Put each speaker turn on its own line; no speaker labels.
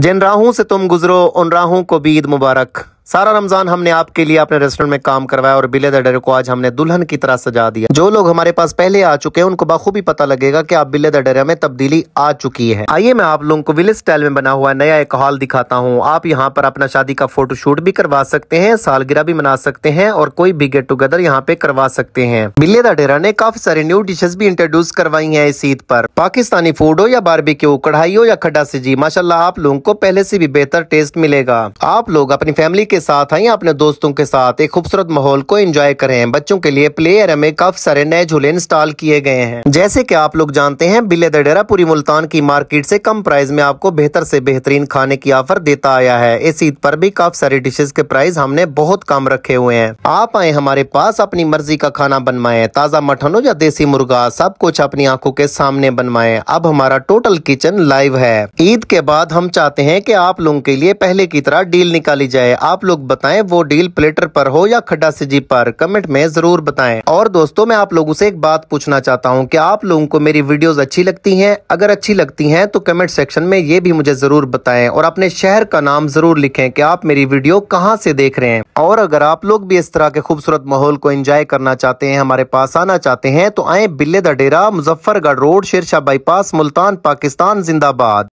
जिन राहों से तुम गुजरो उन राहों को भी ईद मुबारक सारा रमजान हमने आपके लिए अपने रेस्टोरेंट में काम करवाया और बिले द को आज हमने दुल्हन की तरह सजा दिया जो लोग हमारे पास पहले आ चुके हैं उनको बखूबी पता लगेगा कि आप बिले द में तब्दीली आ चुकी है आइए मैं आप लोगों को विलेज स्टाइल में बना हुआ नया एक हॉल दिखाता हूँ आप यहाँ पर अपना शादी का फोटो शूट भी करवा सकते हैं सालगिरह भी मना सकते हैं और कोई भी गेट टूगेदर यहाँ पे करवा सकते हैं बिले दडेरा ने काफी सारी न्यू डिशेज भी इंट्रोड्यूस करवाई है इस ईद पर पाकिस्तानी फूड हो या बारबेक्यू कढ़ाई हो या खड्डा सिजी माशाला आप लोगों को पहले से भी बेहतर टेस्ट मिलेगा आप लोग अपनी फैमिली के साथ आए अपने दोस्तों के साथ एक खूबसूरत माहौल को एंजॉय करें बच्चों के लिए प्ले एरिया में काफी सारे नए झूले इंस्टॉल किए गए हैं जैसे की आप लोग जानते हैं बिल्ले दडेरा पूरी मुल्तान की मार्केट से कम प्राइस में आपको बेहतर से बेहतरीन खाने की ऑफर देता आया है इस ईद पर भी काफी सारे डिशेज के प्राइस हमने बहुत कम रखे हुए हैं आप आए हमारे पास अपनी मर्जी का खाना बनवाए ताजा मठनों या देसी मुर्गा सब कुछ अपनी आंखों के सामने बनवाए अब हमारा टोटल किचन लाइव है ईद के बाद हम चाहते हैं कि आप लोगों के लिए पहले की तरह डील निकाली जाए आप लोग बताएं वो डील प्लेटर पर हो या खड्डा सिजी पर कमेंट में जरूर बताएं और दोस्तों मैं आप लोगों से एक बात पूछना चाहता हूं कि आप लोगों को मेरी वीडियोस अच्छी लगती हैं अगर अच्छी लगती हैं तो कमेंट सेक्शन में ये भी मुझे जरूर बताएं और अपने शहर का नाम जरूर लिखें कि आप मेरी वीडियो कहाँ से देख रहे हैं और अगर आप लोग भी इस तरह के खूबसूरत माहौल को एंजॉय करना चाहते हैं हमारे पास आना चाहते हैं तो आए बिल्ले द डेरा मुजफ्फरगढ़ रोड शेरशाह बाईपास मुल्तान पाकिस्तान जिंदाबाद